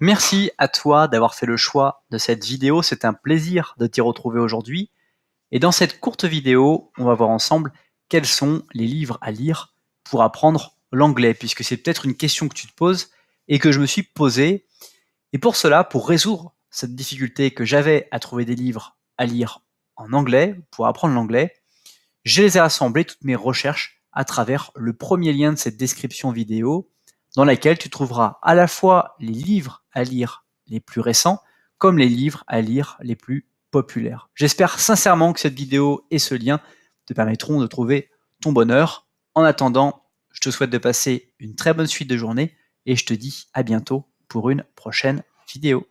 Merci à toi d'avoir fait le choix de cette vidéo, c'est un plaisir de t'y retrouver aujourd'hui. Et dans cette courte vidéo, on va voir ensemble quels sont les livres à lire pour apprendre l'anglais, puisque c'est peut-être une question que tu te poses et que je me suis posée. Et pour cela, pour résoudre cette difficulté que j'avais à trouver des livres à lire en anglais, pour apprendre l'anglais, je les ai rassemblés, toutes mes recherches, à travers le premier lien de cette description vidéo dans laquelle tu trouveras à la fois les livres à lire les plus récents comme les livres à lire les plus populaires. J'espère sincèrement que cette vidéo et ce lien te permettront de trouver ton bonheur. En attendant, je te souhaite de passer une très bonne suite de journée et je te dis à bientôt pour une prochaine vidéo.